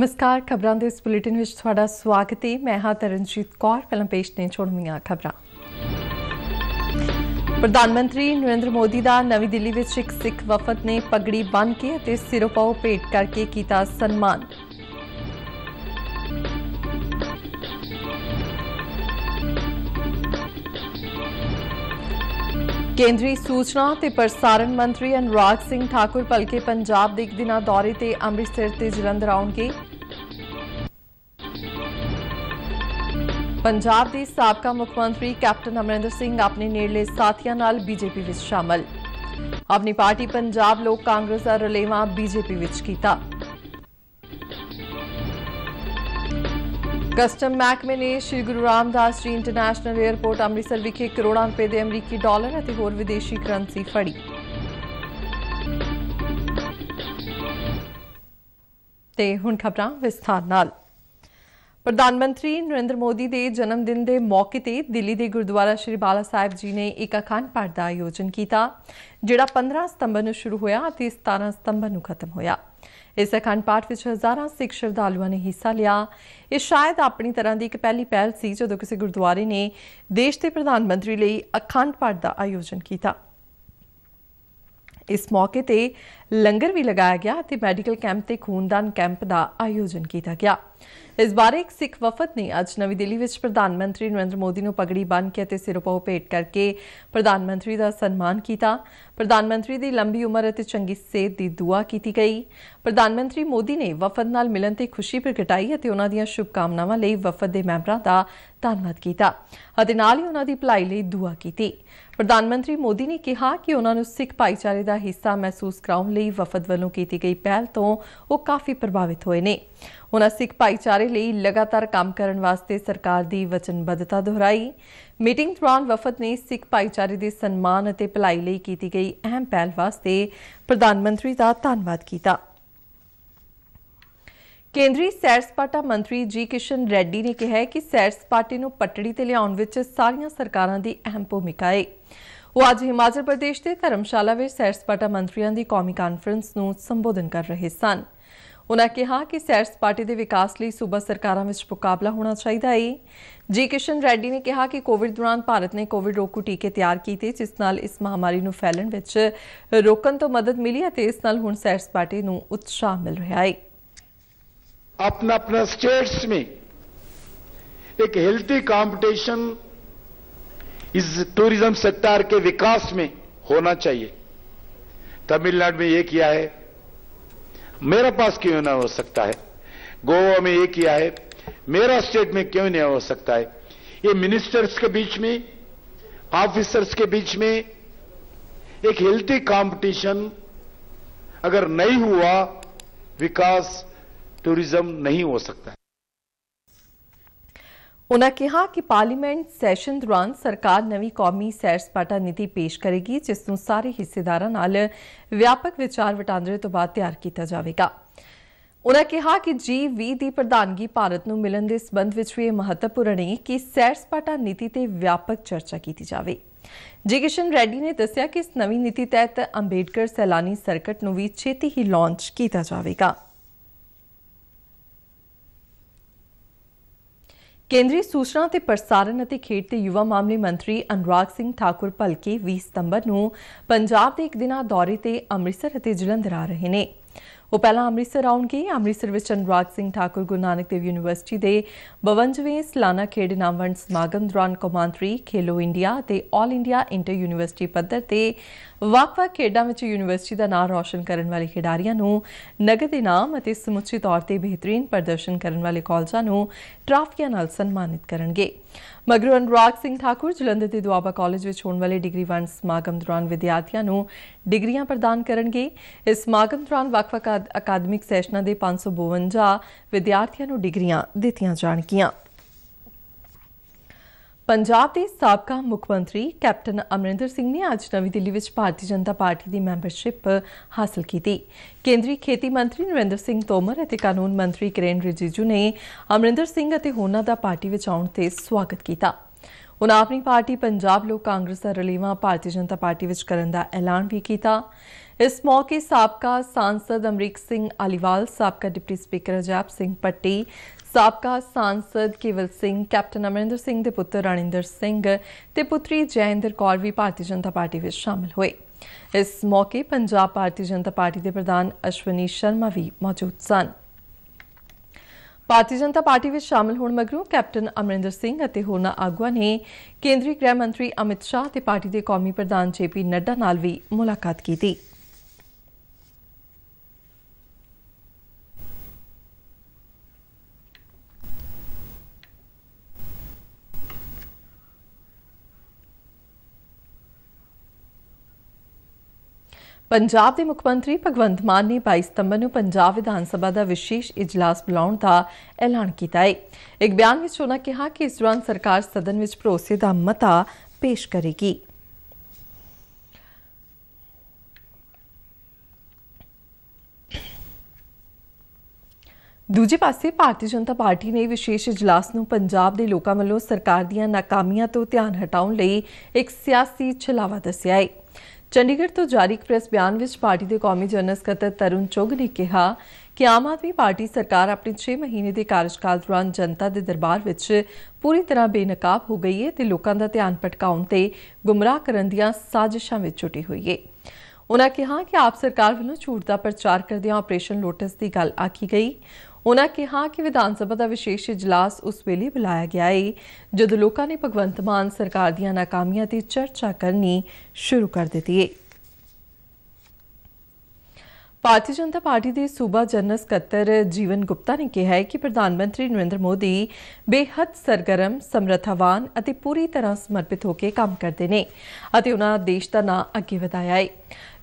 ਨਮਸਕਾਰ ਖਬਰਾਂ ਦੇ ਇਸ ਬੁਲੇਟਿਨ ਵਿੱਚ ਤੁਹਾਡਾ ਸਵਾਗਤ ਹੈ ਮੈਂ ਹਾਂ ਤਰਨਜੀਤ ਕੌਰ ਪਹਿਲਾਂ ਪੇਸ਼ ਨੇ ਛੋੜਵੀਆਂ ਖਬਰਾਂ ਪ੍ਰਧਾਨ ਮੰਤਰੀ ਨਰਿੰਦਰ ਮੋਦੀ ਦਾ ਨਵੀਂ ਦਿੱਲੀ ਵਿੱਚ ਇੱਕ ਸਿੱਖ ਵਫਦ ਨੇ ਪਗੜੀ ਬੰਨ ਕੇ ਅਤੇ ਸਿਰੋਪਾਉ ਭੇਟ ਕਰਕੇ ਕੀਤਾ ਸਨਮਾਨ ਕੇਂਦਰੀ ਸੂਚਨਾ ਤੇ ਪ੍ਰਸਾਰਣ ਮੰਤਰੀ ਅਨੁਰਾਗ ਸਿੰਘ ਠਾਕੁਰ ਪਲਕੇ ਪੰਜਾਬ ਦੇ ਇੱਕ ਦਿਨਾ ਦੌਰੇ ਤੇ ਅੰਮ੍ਰਿਤਸਰ ਤੇ ਜਲੰਧਰ ਆਉਣਗੇ ਪੰਜਾਬ ਦੇ ਸਾਬਕਾ ਮੁੱਖ ਮੰਤਰੀ ਕੈਪਟਨ ਅਮਰਿੰਦਰ ਸਿੰਘ ਆਪਣੇ ਨੇੜਲੇ ਸਾਥੀਆਂ ਨਾਲ ਬੀਜੇਪੀ ਵਿੱਚ ਸ਼ਾਮਲ ਆਪਣੀ ਪਾਰਟੀ ਪੰਜਾਬ ਲੋਕ ਕਾਂਗਰਸ ਦਾ ਰਲੇਵਾ ਬੀਜੇਪੀ ਵਿੱਚ ਕੀਤਾ ਕਸਟਮ ਮਹਿਕਮੇ ਨੇ ਸ਼੍ਰੀ ਗੁਰੂ ਰਾਮਦਾਸ ਜੀ ਇੰਟਰਨੈਸ਼ਨਲ ਏਅਰਪੋਰਟ ਅੰਮ੍ਰਿਤਸਰ ਵਿਖੇ ਕਰੋੜਾਂ ਰੁਪਏ ਦੇ ਅਮਰੀਕੀ ਡਾਲਰ ਅਤੇ ਹੋਰ ਵਿਦੇਸ਼ੀ ਕਰੰਸੀ ਫੜੀ ਤੇ ਹੁਣ ਖਬਰਾਂ ਵਿਸਥਾਰ ਨਾਲ ਪ੍ਰਧਾਨ ਮੰਤਰੀ ਨਰਿੰਦਰ ਮੋਦੀ ਦੇ ਜਨਮ ਦਿਨ ਦੇ ਮੌਕੇ ਤੇ ਦਿੱਲੀ ਦੇ ਗੁਰਦੁਆਰਾ ਸ਼੍ਰੀ ਬਾਲਾ ਸਾਹਿਬ ਜੀ ਨੇ ਇੱਕ ਅਖੰਡ ਪਾਠ ਦਾ ਆਯੋਜਨ ਕੀਤਾ ਜਿਹੜਾ 15 ਸਤੰਬਰ ਨੂੰ ਸ਼ੁਰੂ ਹੋਇਆ ਅਤੇ 17 ਸਤੰਬਰ ਨੂੰ ਖਤਮ ਹੋਇਆ ਇਸ ਅਖੰਡ ਪਾਠ ਵਿੱਚ ਹਜ਼ਾਰਾਂ ਸਿੱਖ ਸ਼ਰਧਾਲੂਆਂ ਨੇ ਹਿੱਸਾ ਲਿਆ ਇਹ ਸ਼ਾਇਦ ਆਪਣੀ ਤਰ੍ਹਾਂ ਦੀ ਇੱਕ ਪਹਿਲੀ ਪਹਿਲ ਸੀ ਜਦੋਂ ਕਿਸੇ ਗੁਰਦੁਆਰੇ ਨੇ ਦੇਸ਼ ਦੇ ਪ੍ਰਧਾਨ ਮੰਤਰੀ ਲਈ ਅਖੰਡ ਪਾਠ ਦਾ ਆਯੋਜਨ ਕੀਤਾ ਇਸ ਮੌਕੇ ਤੇ ਲੰਗਰ ਵੀ ਲਗਾਇਆ ਗਿਆ ਤੇ ਮੈਡੀਕਲ ਕੈਂਪ ਤੇ ਖੂਨਦਾਨ ਕੈਂਪ ਦਾ ਆਯੋਜਨ ਕੀਤਾ ਗਿਆ ਇਸ ਬਾਰੇ ਇੱਕ ਸਿੱਖ ਵਫਦ ਨੇ ਅੱਜ ਨਵੀਂ ਦਿੱਲੀ ਵਿੱਚ ਪ੍ਰਧਾਨ ਮੰਤਰੀ ਨਰਿੰਦਰ ਮੋਦੀ ਨੂੰ ਪਗੜੀ ਬੰਨ੍ਹ ਕੇ ਤੇ ਸਿਰਪਾਉ ਭੇਟ ਕਰਕੇ ਪ੍ਰਧਾਨ ਮੰਤਰੀ ਦਾ ਸਨਮਾਨ ਕੀਤਾ ਪ੍ਰਧਾਨ ਮੰਤਰੀ ਦੀ ਲੰਬੀ ਉਮਰ ਅਤੇ ਚੰਗੀ ਸਿਹਤ ਦੀ ਦੁਆ ਕੀਤੀ ਗਈ ਪ੍ਰਧਾਨ ਮੰਤਰੀ ਮੋਦੀ ਨੇ ਵਫਦ ਨਾਲ ਮਿਲਣ ਤੇ ਖੁਸ਼ੀ ਪ੍ਰਗਟਾਈ ਅਤੇ ਉਹਨਾਂ ਦੀਆਂ ਸ਼ੁਭਕਾਮਨਾਵਾਂ ਲਈ ਵਫਦ ਦੇ ਮੈਂਬਰਾਂ ਦਾ ਧੰਨਵਾਦ ਕੀਤਾ ਅਤੇ ਨਾਲ ਹੀ ਉਹਨਾਂ ਦੀ ਭਲਾਈ ਲਈ ਦੁਆ ਕੀਤੀ ਪ੍ਰਧਾਨ ਮੰਤਰੀ ਮੋਦੀ ਨੇ ਕਿਹਾ ਕਿ ਉਹਨਾਂ ਨੂੰ ਸਿੱਖ ਭਾਈਚਾਰੇ ਦਾ ਹਿੱਸਾ ਮਹਿਸੂਸ ਕਰਾਉਣ ਲਈ ਵਫਦ ਵੱਲੋਂ ਕੀਤੀ ਗਈ ਪਹਿਲ ਤੋਂ ਉਹ ਕਾਫੀ ਪ੍ਰਭਾਵਿਤ ਹੋਏ ਨੇ ਉਹਨਾਂ ਸਿੱਖ ਭਾਈਚਾਰੇ ਲਈ ਲਗਾਤਾਰ ਕੰਮ ਕਰਨ ਵਾਸਤੇ ਸਰਕਾਰ ਦੀ ਵਚਨਬੱਧਤਾ ਦੁਹਰਾਈ ਮੀਟਿੰਗ ਦੌਰਾਨ ਵਫਦ ਨੇ ਸਿੱਖ ਭਾਈਚਾਰੇ ਦੇ ਸਨਮਾਨ ਅਤੇ ਭਲਾਈ ਲਈ ਕੀਤੀ ਗਈ ਅਹਿਮ ਪਹਿਲ ਵਾਸਤੇ ਪ੍ਰਧਾਨ ਮੰਤਰੀ ਦਾ ਧੰਨਵਾਦ ਕੀਤਾ ਕੇਂਦਰੀ ਸੈਰ ਸਪਾਟਾ ਮੰਤਰੀ ਜੀ ਕਿਸ਼ਨ ਰੈੱਡੀ ਨੇ ਕਿਹਾ ਕਿ ਸੈਰ ਸਪਾਟੇ ਨੂੰ ਪਟੜੀ ਤੇ ਲਿਆਉਣ ਵਿੱਚ ਸਾਰੀਆਂ ਸਰਕਾਰਾਂ ਦੀ ਅਹਿਮ ਭੂਮਿਕਾ ਹੈ ਉਹ ਅੱਜ ਹਿਮਾਚਲ ਪ੍ਰਦੇਸ਼ ਦੇ ਧਰਮਸ਼ਾਲਾ ਵਿੱਚ ਸੈਰ ਸਪਾਟਾ ਮੰਤਰੀਆਂ ਦੀ ਕੌਮੀ ਕਾਨਫਰੰਸ ਨੂੰ ਸੰਬੋਧਨ ਕਰ ਰਹੇ ਸਨ ਉਨ੍ਹਾਂ ਕਿਹਾ ਕਿ ਸੈਰ ਸਪਾਟੇ ਦੇ ਵਿਕਾਸ ਲਈ ਸੂਬਾ ਸਰਕਾਰਾਂ ਵਿੱਚ ਮੁਕਾਬਲਾ ਹੋਣਾ ਚਾਹੀਦਾ ਹੈ ਜੀ ਕਿਸ਼ਨ ਰੈੱਡੀ ਨੇ ਕਿਹਾ ਕਿ ਕੋਵਿਡ ਦੌਰਾਨ ਭਾਰਤ ਨੇ ਕੋਵਿਡ ਰੋਕੂ ਟੀਕੇ ਤਿਆਰ ਕੀਤੇ ਜਿਸ ਨਾਲ ਇਸ ਮਹਾਮਾਰੀ ਨੂੰ ਫੈਲਣ ਵਿੱਚ ਰੋਕਣ ਤੋਂ ਮਦਦ ਮਿਲੀ ਅਤੇ ਇਸ ਨਾਲ ਹੁਣ ਸੈਰ ਸਪਾਟੇ ਨੂੰ ਉਤਸ਼ਾਹ ਮਿਲ ਰਿਹਾ ਹੈ अपना अपना स्टेट्स में एक हेल्थी कंपटीशन इस टूरिज्म सेक्टर के विकास में होना चाहिए तमिलनाडु में ये किया है मेरा पास क्यों ना हो सकता है गोवा में ये किया है मेरा स्टेट में क्यों नहीं हो सकता है ये मिनिस्टर्स के बीच में ऑफिसर्स के बीच में एक हेल्थी कंपटीशन अगर नहीं हुआ विकास ਟੂਰਿਜ਼ਮ ਨਹੀਂ ਹੋ ਸਕਦਾ ਉਹਨਾਂ ਕਿਹਾ ਕਿ ਪਾਰਲੀਮੈਂਟ ਸੈਸ਼ਨ ਦੌਰਾਨ ਸਰਕਾਰ ਨਵੀਂ ਕੌਮੀ ਸੈਰ ਸਪਾਟਾ ਨੀਤੀ ਪੇਸ਼ ਕਰੇਗੀ ਜਿਸ ਨੂੰ ਸਾਰੇ ਹਿੱਸੇਦਾਰਾਂ ਨਾਲ ਵਿਆਪਕ ਵਿਚਾਰ ਵਟਾਂਦਰੇ ਤੋਂ ਬਾਅਦ ਤਿਆਰ ਕੀਤਾ ਜਾਵੇਗਾ ਉਹਨਾਂ ਕਿਹਾ ਕਿ ਜੀ ਵੀ ਦੀ ਪ੍ਰਧਾਨਗੀ ਭਾਰਤ ਨੂੰ ਮਿਲਣ ਦੇ ਸਬੰਧ ਵਿੱਚ ਵੀ ਮਹੱਤਵਪੂਰਨ ਹੈ ਕਿ ਸੈਰ ਸਪਾਟਾ ਨੀਤੀ ਤੇ ਵਿਆਪਕ ਚਰਚਾ ਕੀਤੀ ਜਾਵੇ ਜੀ ਕਿਸ਼ਨ ਰੈਡੀ ਨੇ ਦੱਸਿਆ ਕਿ ਇਸ ਨਵੀਂ ਨੀਤੀ ਤਹਿਤ ਅੰਬੇਡਕਰ ਸੈਲਾਨੀ ਸਰਕਟ ਨੂੰ ਵੀ ਛੇਤੀ ਹੀ ਲਾਂਚ ਕੀਤਾ ਜਾਵੇਗਾ ਕੇਂਦਰੀ ਸੂਚਨਾ ਤੇ ਪ੍ਰਸਾਰਣ ਅਤੇ ਖੇਡ ਤੇ ਯੁਵਾ ਮਾਮਲੇ ਮੰਤਰੀ ਅਨੁਰਾਗ ਸਿੰਘ ਠਾਕੁਰ ਭਲਕੇ 20 ਸਤੰਬਰ ਨੂੰ ਪੰਜਾਬ ਦੇ ਇੱਕ ਦਿਨਾ ਦੌਰੇ ਤੇ ਅੰਮ੍ਰਿਤਸਰ ਅਤੇ ਜਲੰਧਰ ਆ ਰਹੇ ਨੇ ਉਹ ਪਹਿਲਾਂ ਅੰਮ੍ਰਿਤਸਰ ਆਉਣਗੇ ਅੰਮ੍ਰਿਤਸਰ ਵਿੱਚ ਅਨੁਰਾਗ ਸਿੰਘ ਠਾਕੁਰ ਗੁਰੂ ਨਾਨਕ ਦੇਵ ਯੂਨੀਵਰਸਿਟੀ ਦੇ 52ਵੇਂ ਸਲਾਨਾ ਖੇਡ ਇਨਾਮਵੰਡ ਸਮਾਗਮ ਦੌਰਾਨ ਕੌਮਾਂਤਰੀ ਖੇਲੋ ਇੰਡੀਆ ਤੇ 올 ਇੰਡੀਆ ਇੰਟਰ ਯੂਨੀਵਰਸਿਟੀ ਪੱਧਰ ਤੇ ਵੱਖ ਖੇਡਾਂ ਵਿੱਚ ਯੂਨੀਵਰਸਿਟੀ ਦਾ ਨਾਮ ਰੌਸ਼ਨ ਕਰਨ ਵਾਲੇ ਖਿਡਾਰੀਆਂ ਨੂੰ ਨਗਦ ਇਨਾਮ ਅਤੇ ਸਮੁੱਚੇ ਤੌਰ ਤੇ ਬਿਹਤਰੀਨ ਪ੍ਰਦਰਸ਼ਨ ਕਰਨ ਵਾਲੇ ਕਾਲਜਾਂ ਨੂੰ ਟਰਾਫੀਆਂ ਨਾਲ ਸਨਮਾਨਿਤ ਕਰਨਗੇ ਮਗਰੋਂ ਰਾਕ ਸਿੰਘ ਠਾਕੁਰ ਜਲੰਧਰ ਦੇ ਦੁਆਬਾ ਕਾਲਜ ਵਿੱਚ ਹੋਣ ਵਾਲੇ ਡਿਗਰੀ ਵਨ ਸਮਾਗਮ ਦੌਰਾਨ ਵਿਦਿਆਰਥੀਆਂ ਨੂੰ ਡਿਗਰੀਆਂ ਪ੍ਰਦਾਨ ਕਰਨਗੇ ਇਸ ਸਮਾਗਮ ਦੌਰਾਨ ਵਕਫਾ ਅਕਾਦਮਿਕ ਸੈਸ਼ਨਾਂ ਦੇ 552 ਵਿਦਿਆਰਥੀਆਂ ਨੂੰ ਡਿਗਰੀਆਂ ਦਿੱਤੀਆਂ ਜਾਣਗੀਆਂ ਪੰਜਾਬ ਦੇ ਸਾਬਕਾ ਮੁੱਖ ਮੰਤਰੀ ਕੈਪਟਨ ਅਮਰਿੰਦਰ ਸਿੰਘ ਨੇ ਅੱਜ ਨਵੀਂ ਦਿੱਲੀ ਵਿੱਚ ਭਾਰਤੀ ਜਨਤਾ ਪਾਰਟੀ ਦੀ ਮੈਂਬਰਸ਼ਿਪ ਹਾਸਲ ਕੀਤੀ। ਕੇਂਦਰੀ ਖੇਤੀ ਮੰਤਰੀ ਨਰਿੰਦਰ ਸਿੰਘ ਤੋਮਰ ਅਤੇ ਕਾਨੂੰਨ ਮੰਤਰੀ ਕਿਰਨ ਰਿਜੀਜੂ ਨੇ ਅਮਰਿੰਦਰ ਸਿੰਘ ਅਤੇ ਹੋਣਾ ਦਾ ਪਾਰਟੀ ਵਿੱਚ ਆਉਣ ਤੇ ਸਵਾਗਤ ਕੀਤਾ। ਉਹਨਾਂ ਆਪਣੀ ਪਾਰਟੀ ਪੰਜਾਬ ਲੋਕ ਕਾਂਗਰਸ ਦਾ ਰਲੀਵਾ ਭਾਰਤੀ ਜਨਤਾ ਪਾਰਟੀ ਵਿੱਚ ਕਰਨ ਦਾ ਐਲਾਨ ਵੀ ਕੀਤਾ। ਇਸ ਮੌਕੇ ਸਾਬਕਾ ਸਾਂਸਦ ਅਮਰੀਕ ਸਿੰਘ ਅਲੀਵਾਲ ਸਾਬਕਾ ਡਿਪਟੀ ਸਪੀਕਰ ਅਜਾਬ ਸਿੰਘ ਪੱਟੀ ਸਾਬਕਾ ਸਾਂਸਦ ਕੇਵਲ ਸਿੰਘ ਕੈਪਟਨ ਅਮਰਿੰਦਰ ਸਿੰਘ ਦੇ ਪੁੱਤਰ ਰਣਿੰਦਰ ਸਿੰਘ ਤੇ ਪੁੱਤਰੀ ਜੈਇੰਦਰ ਕੌਰ ਵੀ ਭਾਰਤੀ ਜਨਤਾ ਪਾਰਟੀ ਵਿੱਚ ਸ਼ਾਮਲ ਹੋਏ ਇਸ ਮੌਕੇ ਪੰਜਾਬ ਭਾਰਤੀ ਜਨਤਾ ਪਾਰਟੀ ਦੇ ਪ੍ਰਧਾਨ ਅਸ਼ਵਨੀ ਸ਼ਰਮਾ ਵੀ ਮੌਜੂਦ ਸਨ ਭਾਰਤੀ ਜਨਤਾ ਪਾਰਟੀ ਵਿੱਚ ਸ਼ਾਮਲ ਹੋਣ ਮਗਰੋਂ ਕੈਪਟਨ ਅਮਰਿੰਦਰ ਸਿੰਘ ਅਤੇ ਹੋਰਨਾਂ ਆਗੂਆਂ ਨੇ ਕੇਂਦਰੀ ਗ੍ਰਹਿ ਮੰਤਰੀ ਅਮਿਤ ਸ਼ਾਹ ਤੇ ਪਾਰਟੀ ਦੇ ਕੌਮੀ ਪ੍ਰਧਾਨ ਜੇਪੀ ਨੱਡਾ ਨਾਲ ਵੀ ਮੁਲਾਕਾਤ ਕੀਤੀ ਪੰਜਾਬ ਦੇ ਮੁੱਖ ਮੰਤਰੀ ਭਗਵੰਤ ਮਾਨ ਨੇ 22 ਸਤੰਬਰ ਨੂੰ ਪੰਜਾਬ ਵਿਧਾਨ ਸਭਾ ਦਾ ਵਿਸ਼ੇਸ਼ ਇਜਲਾਸ ਬੁਲਾਉਣ ਦਾ ਐਲਾਨ ਕੀਤਾ ਹੈ ਇੱਕ ਬਿਆਨ ਵਿੱਚ ਉਹਨਾਂ ਕਿਹਾ ਕਿ ਇਸ ਦੌਰਾਨ ਸਰਕਾਰ ਸਦਨ ਵਿੱਚ ਭਰੋਸੇ ਦਾ ਮਤਾ ਪੇਸ਼ ਕਰੇਗੀ ਦੂਜੇ ਪਾਸੇ ਭਾਰਤੀ ਜਨਤਾ ਪਾਰਟੀ ਨੇ ਵਿਸ਼ੇਸ਼ ਇਜਲਾਸ ਨੂੰ ਪੰਜਾਬ ਦੇ ਲੋਕਾਂ ਵੱਲੋਂ ਸਰਕਾਰ ਦੀਆਂ ਨਾਕਾਮੀਆਂ ਤੋਂ ਧਿਆਨ ਹਟਾਉਣ ਲਈ ਇੱਕ ਸਿਆਸੀ ਛਲਾਵਾ ਦੱਸਿਆ ਹੈ ਚੰਡੀਗੜ੍ਹ ਤੋਂ ਜਾਰੀ ਇੱਕ ਪ੍ਰੈਸ ਬਿਆਨ ਵਿੱਚ ਪਾਰਟੀ ਦੇ ਕੌਮੀ ਜਨਰਲ ਸਕੱਤਰ ਤਰੁਣ ਚੋਗ ਨੇ ਕਿਹਾ ਕਿ ਆਮ ਆਦਮੀ ਪਾਰਟੀ ਸਰਕਾਰ ਆਪਣੇ 6 ਮਹੀਨੇ ਦੇ ਕਾਰਜਕਾਲ ਦੌਰਾਨ ਜਨਤਾ ਦੇ ਦਰਬਾਰ ਵਿੱਚ ਪੂਰੀ ਤਰ੍ਹਾਂ ਬੇਨਕਾਬ ਹੋ ਗਈ ਹੈ ਤੇ ਲੋਕਾਂ ਦਾ ਧਿਆਨ ਭਟਕਾਉਣ ਤੇ ਗੁੰਮਰਾਹ ਕਰਨ ਦੀਆਂ ਸਾਜ਼ਿਸ਼ਾਂ ਵਿੱਚ ਜੁਟੀ ਹੋਈ ਹੈ ਉਨ੍ਹਾਂ ਕਿਹਾ ਕਿ ਆਪ ਸਰਕਾਰ ਵੱਲੋਂ ਝੂਠ ਦਾ ਪ੍ਰਚਾਰ ਕਰਦਿਆਂ ਆਪਰੇਸ਼ਨ ਲੋਟਸ ਦੀ ਗੱਲ ਆਖੀ ਗਈ ਉਹਨਾਂ ਕਿਹਾ ਕਿ ਵਿਧਾਨ ਸਭਾ ਦਾ ਵਿਸ਼ੇਸ਼ ਇਜਲਾਸ ਉਸ ਵੇਲੇ ਬੁਲਾਇਆ ਗਿਆ ਹੈ ਜਦੋਂ ਲੋਕਾਂ ਨੇ ਭਗਵੰਤ ਮਾਨ ਸਰਕਾਰ ਦੀਆਂ ਨਾਕਾਮੀਆਂ ਤੇ ਚਰਚਾ ਕਰਨੀ ਸ਼ੁਰੂ ਕਰ ਦਿੱਤੀ ਹੈ ਭਾਰਤੀ ਜਨਤਾ ਪਾਰਟੀ ਦੇ ਸੂਬਾ ਜਨਰਲ ਸਕੱਤਰ ਜੀਵਨ ਗੁਪਤਾ ਨੇ ਕਿਹਾ ਹੈ ਕਿ ਪ੍ਰਧਾਨ ਮੰਤਰੀ ਨਰਿੰਦਰ ਮੋਦੀ ਬੇਹੱਦ ਸਰਗਰਮ ਸਮਰਥਾਵਾਨ ਅਤੇ ਪੂਰੀ ਤਰ੍ਹਾਂ ਸਮਰਪਿਤ ਹੋ ਕੇ ਕੰਮ ਕਰਦੇ ਨੇ ਅਤੇ ਉਹਨਾਂ ਦੇਸ਼ ਦਾ ਨਾਂ ਅੱਗੇ ਵਧਾਇਆ ਹੈ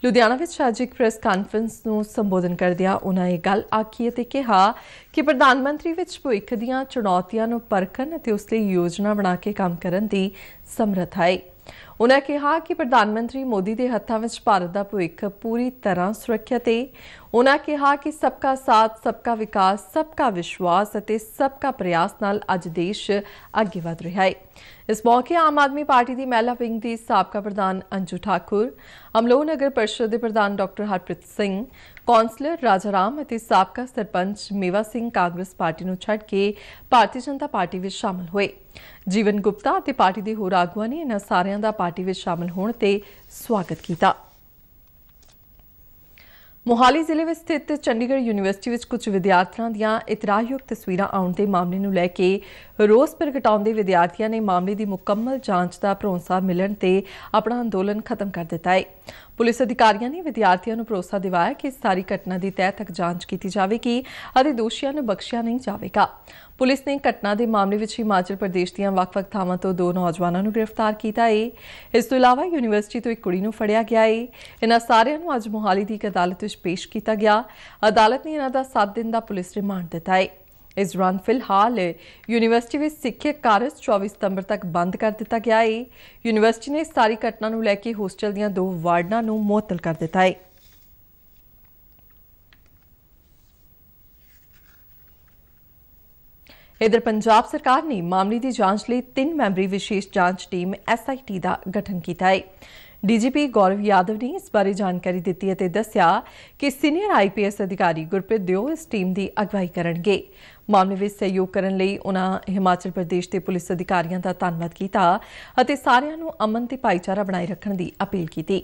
ਲੁਧਿਆਣਾ ਵਿੱਚ ਸਾਜਿਕ ਪ੍ਰੈਸ ਕਾਨਫਰੰਸ ਨੂੰ ਸੰਬੋਧਨ ਕਰਦਿਆਂ ਉਹਨਾਂ ਇਹ ਗੱਲ ਆਖੀ ਅਤੇ ਕਿਹਾ ਕਿ ਪ੍ਰਧਾਨ ਮੰਤਰੀ ਵਿੱਚ ਭੁਇਖ ਦੀਆਂ ਚੁਣੌਤੀਆਂ ਨੂੰ ਪਰਖਣ ਅਤੇ ਉਸ ਲਈ ਯੋਜਨਾ ਬਣਾ ਕੇ ਕੰਮ ਕਰਨ ਦੀ ਸਮਰੱਥਾ ਹੈ ਉਹਨਾਂ ਕਿਹਾ ਕਿ ਪ੍ਰਧਾਨ ਮੰਤਰੀ ਮੋਦੀ ਦੇ ਹੱਥਾਂ ਵਿੱਚ ਭਾਰਤ ਦਾ ਭਵਿੱਖ ਪੂਰੀ ਤਰ੍ਹਾਂ ਸੁਰੱਖਿਅਤ ਹੈ ਉਹਨਾਂ ਕਿਹਾ ਕਿ ਸਭ ਦਾ ਸਾਥ ਸਭ ਦਾ ਵਿਕਾਸ ਸਭ ਦਾ ਵਿਸ਼ਵਾਸ ਅਤੇ ਸਭ ਦਾ ਪ੍ਰਯਾਸ ਨਾਲ ਅੱਜ ਦੇਸ਼ ਅੱਗੇ ਵਧ ਰਿਹਾ ਹੈ ਇਸ ਮੌਕੇ ਆਮ ਆਦਮੀ ਪਾਰਟੀ ਦੀ ਮਹਿਲਾ ਵਿੰਗ ਦੀ ਸਾਬਕਾ ਪ੍ਰਧਾਨ ਅੰਜੂ ਠਾਕੁਰ ਅਮਲੋ ਨਗਰ ਪਰਿਸ਼ਦ ਦੇ ਪ੍ਰਧਾਨ ਡਾਕਟਰ ਹਰਪ੍ਰੀਤ ਸਿੰਘ ਕੌਂਸਲਰ ਰਾਜਾਰਾਮ ਅਤੇ ਸਾਬਕਾ ਸਰਪੰਚ ਮੇਵਾ ਸਿੰਘ ਕਾਂਗਰਸ ਪਾਰਟੀ ਨੂੰ ਛੱਡ ਕੇ ਭਾਰਤੀ ਜਨਤਾ ਪਾਰਟੀ ਵਿੱਚ ਸ਼ਾਮਲ ਹੋਏ ਜੀਵਨ ਗੁਪਤਾ ਅਤੇ ਪਾਰਟੀ ਦੇ ਹੋਰ ਆਗੂਆਂ ਨੇ ਇਹਨਾਂ ਸਾਰਿਆਂ ਦਾ ਪਾਰਟੀ ਵਿੱਚ ਸ਼ਾਮਲ ਹੋਣ ਤੇ ਸਵਾਗਤ ਕੀਤਾ ਮੋਹਾਲੀ ਜ਼ਿਲ੍ਹੇ ਵਿੱਚ ਸਥਿਤ ਚੰਡੀਗੜ੍ਹ ਯੂਨੀਵਰਸਿਟੀ ਵਿੱਚ ਕੁਝ ਵਿਦਿਆਰਥੀਆਂ ਦੀਆਂ ਇਤਰਾਹਯੋਗ ਤਸਵੀਰਾਂ ਆਉਣ ਦੇ ਮਾਮਲੇ ਨੂੰ ਲੈ ਕੇ ਰੋਸ ਪ੍ਰਗਟਾਉਂਦੇ ਵਿਦਿਆਰਥੀਆਂ ਨੇ ਮਾਮਲੇ ਦੀ ਮੁਕੰਮਲ ਜਾਂਚ ਦਾ ਭਰੋਸਾ ਮਿਲਣ ਤੇ ਆਪਣਾ ਅੰਦੋਲਨ ਖਤਮ ਕਰ ਦਿੱਤਾ ਹੈ ਪੁਲਿਸ ਅਧਿਕਾਰੀਆਂ ਨੇ ਵਿਦਿਆਰਥੀਆਂ ਨੂੰ ਭਰੋਸਾ ਦਿਵਾਇਆ ਕਿ ਇਸ ਸਾਰੀ ਘਟਨਾ ਦੀ ਤਹਿ ਤੱਕ ਜਾਂਚ ਕੀਤੀ ਜਾਵੇਗੀ ਅਤੇ ਦੋਸ਼ੀਆਂ ਨੂੰ ਬਖਸ਼ਿਆ ਨਹੀਂ ਜਾਵੇਗਾ ਪੁਲਿਸ ਨੇ ਘਟਨਾ ਦੇ ਮਾਮਲੇ ਵਿੱਚ ਹਿਮਾਚਲ ਪ੍ਰਦੇਸ਼ ਦੀਆਂ ਵੱਖ-ਵੱਖ ਥਾਵਾਂ ਤੋਂ ਦੋ ਨੌਜਵਾਨਾਂ ਨੂੰ ਗ੍ਰਿਫਤਾਰ ਕੀਤਾ ਹੈ ਇਸ ਤੋਂ ਇਲਾਵਾ ਯੂਨੀਵਰਸਿਟੀ ਤੋਂ ਇੱਕ ਕੁੜੀ ਨੂੰ ਫੜਿਆ ਗਿਆ ਹੈ ਇਹਨਾਂ ਸਾਰਿਆਂ ਨੂੰ ਅੱਜ ਮੁਹਾਲੀ ਦੀ ਇੱਕ ਅਦਾਲਤ ਵਿੱਚ ਪੇਸ਼ ਕੀਤਾ ਗਿਆ ਅਦਾਲਤ ਨੇ ਇਹਨਾਂ ਦਾ 7 ਦਿਨ ਦਾ ਪੁਲਿਸ ਰਿਮਾਂਡ ਦਿੱਤਾ ਹੈ ਇਸ ਰਨ ਫਿਲਹਾਲ ਯੂਨੀਵਰਸਿਟੀ ਵਿੱਚ ਸਿੱਖਿਆ ਕਾਰਜ 24 ਸਤੰਬਰ ਤੱਕ ਬੰਦ ਕਰ ਦਿੱਤਾ ਗਿਆ ਹੈ ਯੂਨੀਵਰਸਿਟੀ ਨੇ ਸਾਰੀ ਘਟਨਾ ਨੂੰ ਲੈ ਕੇ ਹੋਸਟਲ ਦੀਆਂ ਦੋ ਵਾਰਡਾਂ ਨੂੰ ਮੁਅੱਤਲ ਕਰ ਦਿੱਤਾ ਹੈ ਇਧਰ ਪੰਜਾਬ ਸਰਕਾਰ ਨੇ ਮਾਮਲੇ ਦੀ ਜਾਂਚ ਲਈ 3 ਮੈਂਬਰੀ ਵਿਸ਼ੇਸ਼ ਜਾਂਚ ਟੀਮ ਐਸਆਈਟੀ ਦਾ ਗਠਨ ਕੀਤਾ ਹੈ ਡੀਜੀਪੀ ਗੌਰਵ ਯਾਦਵ ਨੇ ਇਸ ਬਾਰੇ ਜਾਣਕਾਰੀ ਦਿੱਤੀ ਅਤੇ ਦੱਸਿਆ ਕਿ ਸੀਨੀਅਰ ਆਈਪੀਐਸ ਅਧਿਕਾਰੀ ਗੁਰਪ੍ਰੀਤ ਦਿਓ ਇਸ ਟੀਮ ਦੀ ਅਗਵਾਈ ਕਰਨਗੇ ਮਾਮਲੇ ਵਿੱਚ ਸਹਿਯੋਗ ਕਰਨ ਲਈ ਉਹਨਾਂ ਹਿਮਾਚਲ ਪ੍ਰਦੇਸ਼ ਦੇ ਪੁਲਿਸ ਅਧਿਕਾਰੀਆਂ ਦਾ ਧੰਨਵਾਦ ਕੀਤਾ ਅਤੇ ਸਾਰਿਆਂ ਨੂੰ ਅਮਨ ਤੇ ਭਾਈਚਾਰਾ ਬਣਾਈ ਰੱਖਣ ਦੀ ਅਪੀਲ ਕੀਤੀ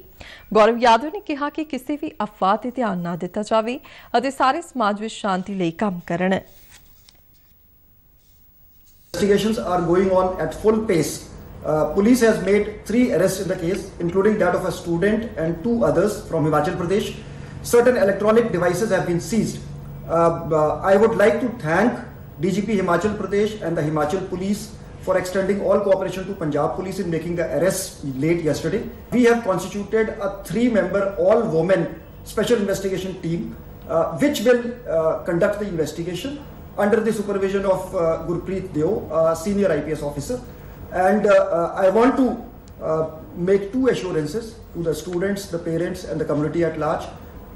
ਗੌਰਵ ਯਾਦਵ ਨੇ ਕਿਹਾ ਕਿ ਕਿਸੇ ਵੀ ਅਫਵਾਹ ਤੇ ਧਿਆਨ ਨਾ ਦਿੱਤਾ ਜਾਵੇ ਅਤੇ ਸਾਰੇ ਸਮਾਜ ਵਿੱਚ ਸ਼ਾਂਤੀ ਲਈ ਕੰਮ ਕਰਨ investigations are going on at full pace Uh, police has made three arrests in the case, including that of a student and two others from Himachal Pradesh. Certain electronic devices have been seized. Uh, uh I would like to thank DGP Himachal Pradesh and the Himachal Police for extending all cooperation to Punjab Police in making the arrests late yesterday. We have constituted a three-member all-women special investigation team uh, which will uh, conduct the investigation under the supervision of uh, Gurpreet Deo, uh, senior IPS officer. And uh, uh, I want to uh, make two assurances to the students, the parents, and the community at large.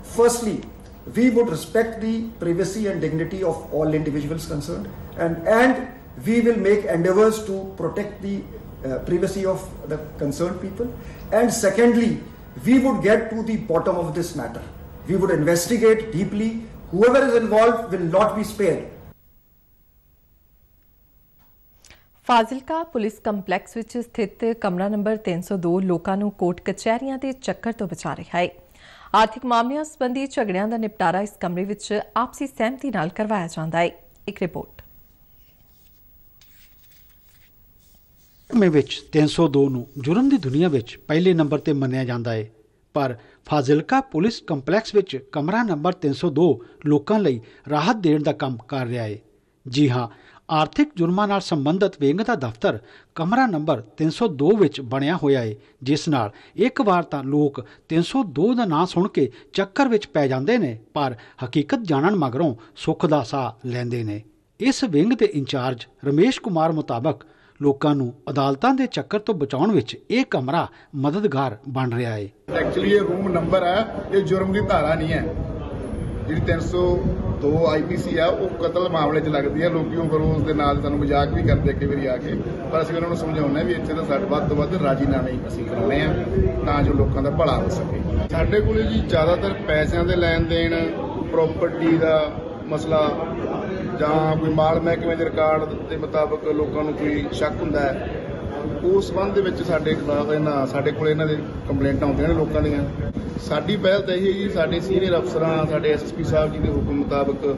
Firstly, we would respect the privacy and dignity of all individuals concerned, and, and we will make endeavors to protect the uh, privacy of the concerned people. And secondly, we would get to the bottom of this matter. We would investigate deeply. Whoever is involved will not be spared Fazilka police complex ਵਿੱਚ ਸਥਿਤ ਕਮਰਾ number 302 ਲੋਕਾਂ ਨੂੰ court ਕਚਹਿਰੀਆਂ ਦੇ ਚੱਕਰ ਤੋਂ ਬਚਾ ਰਿਹਾ ਹੈ ਆਰਥਿਕ ਮਾਮਲਿਆਂ ਸੰਬੰਧੀ ਝਗੜਿਆਂ ਦਾ ਨਿਪਟਾਰਾ ਇਸ ਕਮਰੇ ਵਿੱਚ ਆਪਸੀ ਸਹਿਮਤੀ ਨਾਲ ਕਰਵਾਇਆ ਜਾਂਦਾ ਹੈ ਇੱਕ ਰਿਪੋਰਟ ਕਮਰੇ ਵਿੱਚ 302 ਨੂੰ ਜੁਰਮ ਦੀ ਦੁਨੀਆ ਵਿੱਚ ਪਹਿਲੇ ਨੰਬਰ ਤੇ ਮੰਨਿਆ ਜਾਂਦਾ ਹੈ ਪਰ ਫਾਜ਼ਿਲਕਾ ਪੁਲਿਸ ਕੰਪਲੈਕਸ ਵਿੱਚ ਕਮਰਾ ਨੰਬਰ 302 ਲੋਕਾਂ ਲਈ ਰਾਹਤ ਦੇਣ ਦਾ ਕੰਮ ਕਰ ਰਿਹਾ ਹੈ ਜੀ ਹਾਂ ਆਰਥਿਕ ਜੁਰਮਾਂ ਨਾਲ ਸੰਬੰਧਿਤ ਵਿੰਗ ਦਾ ਦਫ਼ਤਰ ਕਮਰਾ ਨੰਬਰ 302 ਵਿੱਚ ਬਣਿਆ ਹੋਇਆ ਹੈ ਜਿਸ ਨਾਲ ਇੱਕ ਵਾਰ ਤਾਂ ਲੋਕ 302 ਦਾ ਨਾਂ ਸੁਣ ਕੇ ਚੱਕਰ ਵਿੱਚ ਪੈ ਜਾਂਦੇ ਨੇ ਪਰ ਹਕੀਕਤ ਜਾਣਨ ਮਗਰੋਂ ਸੁੱਖ ਦਾ ਸਾਹ ਲੈਂਦੇ ਨੇ ਇਸ ਵਿੰਗ ਦੇ ਇੰਚਾਰਜ ਰਮੇਸ਼ ਕੁਮਾਰ ਮੁਤਾਬਕ ਲੋਕਾਂ ਨੂੰ ਅਦਾਲਤਾਂ ਦੇ ਚੱਕਰ ਤੋਂ ਬਚਾਉਣ ਵਿੱਚ ਇਹ ਕਮਰਾ ਮਦਦਗਾਰ ਬਣ ਰਿਹਾ ਹੈ ਐਕਚੁਅਲੀ ਇਹ ਰੂਮ ਨੰਬਰ ਹੈ ਇਹ ਜੁਰਮ ਦੀ ਧਾਰਾ ਨਹੀਂ ਹੈ ਜਿਹੜੀ 300 ਦੋ ਆਈਪੀਸੀ ਆ ਉਹ ਕਤਲ ਮਾਮਲੇ 'ਚ ਲੱਗਦੀ ਆ ਲੋਕੀ ਉਹ ਉਸ ਦੇ ਨਾਲ ਤੁਹਾਨੂੰ ਮਜ਼ਾਕ ਵੀ ਕਰਦੇ ਕਈ ਵਾਰੀ ਆ ਕੇ ਪਰ ਅਸੀਂ ਉਹਨਾਂ ਨੂੰ ਸਮਝਾਉਂਦੇ ਵੀ ਇੱਥੇ ਤਾਂ ਸਾਡੇ ਵੱਧ ਤੋਂ ਵੱਧ ਰਾਜੀਨਾਮੇ ਹੀ ਅਸੀਂ ਕਰਾਉਣੇ ਆ ਤਾਂ ਜੋ ਲੋਕਾਂ ਦਾ ਭਲਾ ਹੋ ਸਕੇ ਸਾਡੇ ਕੋਲੇ ਜੀ ਜ਼ਿਆਦਾਤਰ ਪੈਸਿਆਂ ਦੇ ਲੈਣ ਦੇਣ ਪ੍ਰਾਪਰਟੀ ਦਾ ਮਸਲਾ ਜਾਂ ਕੋਈ ਮਾਲ ਮਹਿਕਮੇ ਦੇ ਰਿਕਾਰਡ ਦੇ ਮੁਤਾਬਕ ਲੋਕਾਂ ਨੂੰ ਕੋਈ ਸ਼ੱਕ ਹੁੰਦਾ ਹੈ ਉਸ ਸੰਬੰਧ ਦੇ ਵਿੱਚ ਸਾਡੇ ਖਿਲਾਫ ਇਹਨਾਂ ਸਾਡੇ ਕੋਲ ਇਹਨਾਂ ਦੇ ਕੰਪਲੇਂਟਾਂ ਆਉਂਦੀਆਂ ਨੇ ਲੋਕਾਂ ਦੀਆਂ ਸਾਡੀ ਪਹਿਲ ਤਾਂ ਇਹ ਹੈ ਜੀ ਸਾਡੇ ਸੀਨੀਅਰ ਅਫਸਰਾਂ ਸਾਡੇ ਐਸਐਸਪੀ ਸਾਹਿਬ ਜੀ ਦੇ ਹੁਕਮ ਮੁਤਾਬਕ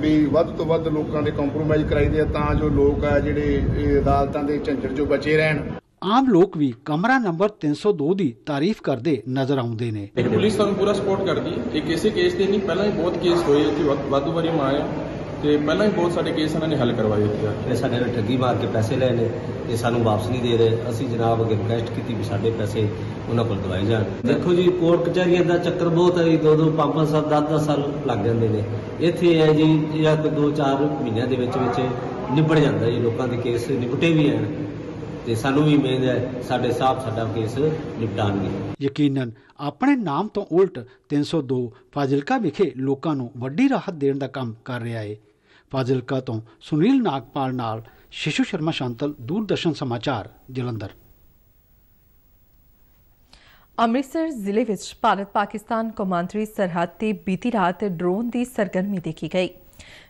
ਵੀ ਵੱਧ ਤੋਂ ਵੱਧ ਲੋਕਾਂ ਦੇ ਕੰਪਰੋਮਾਈਜ਼ ਕਰਾਈਦੇ ਆ ਤਾਂ ਜੋ ਲੋਕ ਆ ਜਿਹੜੇ ਅਦਾਲਤਾਂ ਦੇ ਝੰਜਟ 'ਚੋਂ ਬਚੇ ਰਹਿਣ ਆਮ ਲੋਕ ਵੀ ਕਮਰਾ ਨੰਬਰ 302 ਦੀ ਤਾਰੀਫ ਕਰਦੇ ਨਜ਼ਰ ਆਉਂਦੇ ਨੇ ਪੁਲਿਸ ਤੁਹਾਨੂੰ ਪੂਰਾ ਸਪੋਰਟ ਕਰਦੀ ਹੈ ਇਹ ਕਿਸੇ ਕੇਸ ਤੇ ਨਹੀਂ ਪਹਿਲਾਂ ਹੀ ਬਹੁਤ ਕੇਸ ਹੋਏ ਕਿ ਵੱਧ ਵਾਰੀ ਮਾਇਆ ਤੇ ਪਹਿਲਾਂ ਹੀ ਬਹੁਤ ਸਾਡੇ ਕੇਸ ਇਹਨਾਂ ਨੇ ਹੱਲ ਕਰਵਾਏ ਹੋਏ ਆ ਇਹ ਸਾਡੇ ਨਾਲ ਠੱਗੀ ਮਾਰ ਕੇ ਪੈਸੇ ਲੈ ਲਏ ਇਹ ਸਾਨੂੰ ਵਾਪਸ ਨਹੀਂ ਦੇ ਰਹੇ ਅਸੀਂ ਜਨਾਬ ਅਗੇ ਰਿਕਵੈਸਟ ਕੀਤੀ ਵੀ ਸਾਡੇ ਪੈਸੇ ਉਹਨਾਂ ਕੋਲ ਦਵਾਏ ਜਾਣ ਦੇਖੋ ਜੀ ਕੋਰਟ ਕਚਹਿਰੀਆਂ ਦਾ ਚੱਕਰ ਬਹੁਤ ਹੈ ਜੀ ਦੋ ਦੋ ਪੰਜ ਪੰਜ ਸਾਲ 10 ਸਾਲ ਲੱਗ ਜਾਂਦੇ ਨੇ ਇੱਥੇ ਹੈ ਜੀ ਜਾਂ ਦੋ ਚਾਰ ਮਹੀਨਿਆਂ ਦੇ ਵਿੱਚ ਵਿੱਚ ਨਿਬੜ ਜਾਂਦਾ ਜੀ ਲੋਕਾਂ ਦੇ ਕੇਸ ਨਿਬਟੇ ਵੀ ਆਣ ਤੇ ਸਾਨੂੰ ਵੀ ਉਮੀਦ ਹੈ ਸਾਡੇ ਸਾਹਿਬ ਸਾਡਾ ਕੇਸ ਨਿਪਟਾਣਗੇ ਯਕੀਨਨ ਆਪਣੇ ਨਾਮ ਤੋਂ ਉਲਟ 302 ਫਾਜ਼ਿਲਕਾ ਵਿਖੇ ਲੋਕਾਂ ਨੂੰ ਵੱਡੀ ਰਾਹਤ ਦੇਣ ਦਾ ਕੰਮ ਕਰ ਰਿਹਾ ਹੈ ਫਾਜ਼ਿਲਕਾ ਤੋਂ ਸੁਨੀਲ ਨਾਗਪਾਲ ਨਾਲ ਸ਼ਿਸ਼ੂ ਸ਼ਰਮਾ ਸ਼ਾਂਤਲ ਦੂਰਦਰਸ਼ਨ ਸਮਾਚਾਰ ਜਲੰਧਰ ਅੰਮ੍ਰਿਤਸਰ ਜ਼ਿਲ੍ਹੇ ਵਿੱਚ ਭਾਰਤ ਪਾਕਿਸਤਾਨ ਕੌਮਾਂਤਰੀ ਸਰਹੱਦ ਤੇ ਬੀਤੀ ਰਾਤ ਡਰੋਨ ਦੀ ਸਰਗਰਮੀ ਦੇਖੀ ਗਈ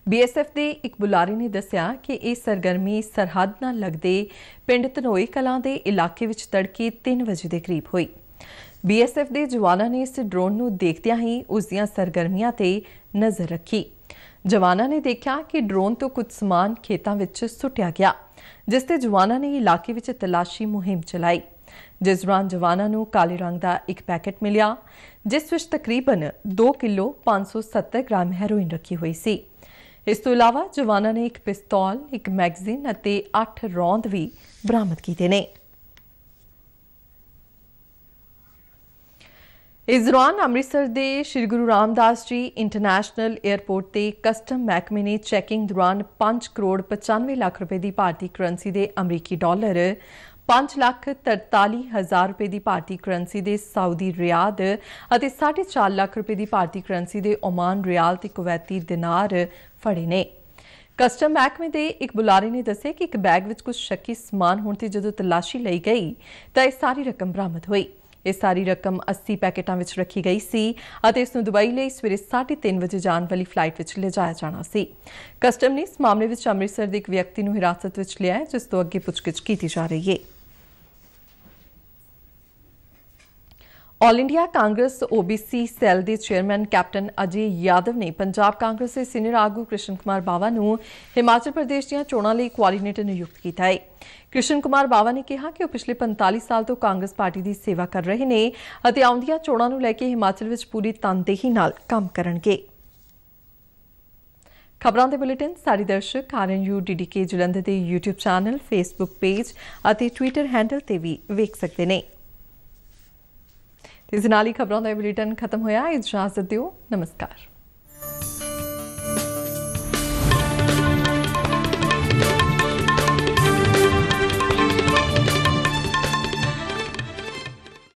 ਬੀਐਸਐਫ ਦੇ ਇੱਕ ਬੁਲਾਰੇ ਨੇ ਦੱਸਿਆ ਕਿ ਇਹ ਸਰਗਰਮੀ ਸਰਹੱਦ ਨਾਲ ਲੱਗਦੇ ਪਿੰਡ ਤਨੋਈ ਕਲਾਂ ਦੇ ਇਲਾਕੇ ਵਿੱਚ ਤੜਕੇ 3 ਵਜੇ ਦੇ ਕਰੀਬ ਹੋਈ ਬੀਐਸਐਫ ਦੇ ਜਵਾਨਾਂ ਨੇ ਇਸ ਡਰੋਨ ਨੂੰ ਦੇਖਦਿਆਂ ਹੀ ਉਸ ਦੀਆਂ ਸਰਗਰਮੀਆਂ ਤੇ ਨਜ਼ਰ ਰੱਖੀ ਜਵਾਨਾਂ ਨੇ ਦੇਖਿਆ ਕਿ ਡਰੋਨ ਤੋਂ ਕੁਝ ਸਮਾਨ ਖੇਤਾਂ ਵਿੱਚ ਸੁੱਟਿਆ ਗਿਆ ਜਿਸ ਤੇ ਜਵਾਨਾਂ ਨੇ ਇਲਾਕੇ ਵਿੱਚ ਤਲਾਸ਼ੀ ਮੁਹਿੰਮ ਚਲਾਈ ਜਿਸ ਦੌਰਾਨ ਜਵਾਨਾਂ ਨੂੰ ਕਾਲੇ ਰੰਗ ਦਾ ਇੱਕ ਪੈਕੇਟ ਮਿਲਿਆ ਜਿਸ ਵਿੱਚ ਤਕਰੀਬਨ 2 ਕਿਲੋ 570 ਗ੍ਰਾਮ ਹੈਰੋਇਨ ਰੱਖੀ ਹੋਈ ਸੀ ਇਸ ਤੋਂ ਇਲਾਵਾ ਜਵਾਨਾਂ ਨੇ ਇੱਕ ਪਿਸਤੌਲ ਇੱਕ ਮੈਗਜ਼ੀਨ ਅਤੇ 8 ਰੌਂਦ ਵੀ ਬਰਾਮਦ ਕੀਤੇ ਨੇ ਇਸ ਦੌਰਾਨ ਅੰਮ੍ਰਿਤਸਰ ਦੇ ਸ੍ਰੀ ਗੁਰੂ ਰਾਮਦਾਸ ਜੀ ਇੰਟਰਨੈਸ਼ਨਲ 에ਅਰਪੋਰਟ ਤੇ ਕਸਟਮ ਮਹਿਕਮੇ ਨੇ ਚੈਕਿੰਗ ਦੌਰਾਨ 5 ਕਰੋੜ 95 ਲੱਖ ਰੁਪਏ ਦੀ ਭਾਰਤੀ ਕਰੰਸੀ ਦੇ ਅਮਰੀਕੀ ਡਾਲਰ 5 ਲੱਖ 43 ਹਜ਼ਾਰ ਰੁਪਏ ਦੀ ਭਾਰਤੀ ਕਰੰਸੀ ਦੇ ਸਾਊਦੀ ਰਿਆਦ ਅਤੇ 4.5 ਲੱਖ ਰੁਪਏ ਦੀ ਭਾਰਤੀ ਕਰੰਸੀ ਦੇ ਓਮਾਨ ਰਿਆਲ ਤੇ ਕੁਵੈਤੀ ਦਿਨਾਰ ਫੜੇ ਨੇ ਕਸਟਮ ਮਹਿਕਮੇ ਦੇ ਇੱਕ ਬੁਲਾਰੇ ਨੇ ਦੱਸਿਆ ਕਿ ਇੱਕ ਬੈਗ ਵਿੱਚ ਕੁਝ ਸ਼ੱਕੀ ਸਮਾਨ ਹੋਣ ਤੇ ਜਦੋਂ ਤਲਾਸ਼ੀ ਲਈ ਗਈ ਤਾਂ ਇਹ ਸਾਰੀ ਰਕਮ ਬਰਾਮਦ ਹੋਈ ਇਹ ਸਾਰੀ ਰਕਮ 80 ਪੈਕੇਟਾਂ ਵਿੱਚ ਰੱਖੀ ਗਈ ਸੀ ਅਤੇ ਇਸ ਨੂੰ ਦੁਬਈ ਲਈ ਸਵੇਰੇ 3:30 ਵਜੇ ਜਾਣ ਵਾਲੀ ਫਲਾਈਟ ਵਿੱਚ ਲਿਜਾਇਆ ਜਾਣਾ ਸੀ ਕਸਟਮ ਨੇ ਇਸ ਮਾਮਲੇ ਵਿੱਚ ਅੰਮ੍ਰਿਤਸਰ ਦੇ ਇੱਕ ਵਿਅਕਤੀ ਨੂੰ ਹਿਰਾਸਤ ਵਿੱਚ ਲਿਆ ਹੈ ਜਿਸ ਤੋਂ ਅੱਗੇ ਪੁੱਛਗਿੱਛ ਕੀਤੀ ਜਾ ਰਹੀ ਹੈ all India Congress OBC cell ਦੇ ਚੇਅਰਮੈਨ ਕੈਪਟਨ ਅਜੀ ਯਾਦਵ ਨੇ ਪੰਜਾਬ ਕਾਂਗਰਸ ਦੇ ਸੀਨੀਅਰ ਆਗੂ ਕ੍ਰਿਸ਼ਨ ਕੁਮਾਰ ਬਾਵਾ ਨੂੰ ਹਿਮਾਚਲ ਪ੍ਰਦੇਸ਼ ਦੀਆਂ ਚੋਣਾਂ ਲਈ ਕੋਆਰਡੀਨੇਟਰ ਨਿਯੁਕਤ ਕੀਤਾ ਹੈ ਕ੍ਰਿਸ਼ਨ ਕੁਮਾਰ ਬਾਵਾ ਨੇ ਕਿਹਾ ਕਿ ਉਹ ਪਿਛਲੇ 45 ਸਾਲ ਤੋਂ ਕਾਂਗਰਸ ਪਾਰਟੀ ਦੀ ਸੇਵਾ ਕਰ ਰਹੇ ਨੇ ਅਤੇ ਆਉਂਦੀਆਂ ਚੋਣਾਂ ਨੂੰ ਲੈ ਕੇ ਹਿਮਾਚਲ ਵਿੱਚ ਪੂਰੀ ਤਨਦੇਹੀ ਨਾਲ ਕੰਮ ਕਰਨਗੇ ਖਬਰਾਂ ਦੇ ਬੁਲੇਟਿਨ ਸਾਰੇ ਦਰਸ਼ਕ ਆਰਐਨਯੂ ਡੀਡੀਕੇ ਜਲੰਧਰ ਦੇ YouTube ਚੈਨਲ Facebook ਪੇਜ ਅਤੇ Twitter ਹੈਂਡਲ ਤੇ ਵੀ ਵੇਖ ਸਕਦੇ ਨੇ ਤੇ ਇਸ ਨਾਲ ਹੀ ਖਬਰਾਂ ਦਾ ਬੁਲੇਟਿਨ ਖਤਮ ਹੋਇਆ ਇਜਾਜ਼ਤ ਦਿਓ ਨਮਸਕਾਰ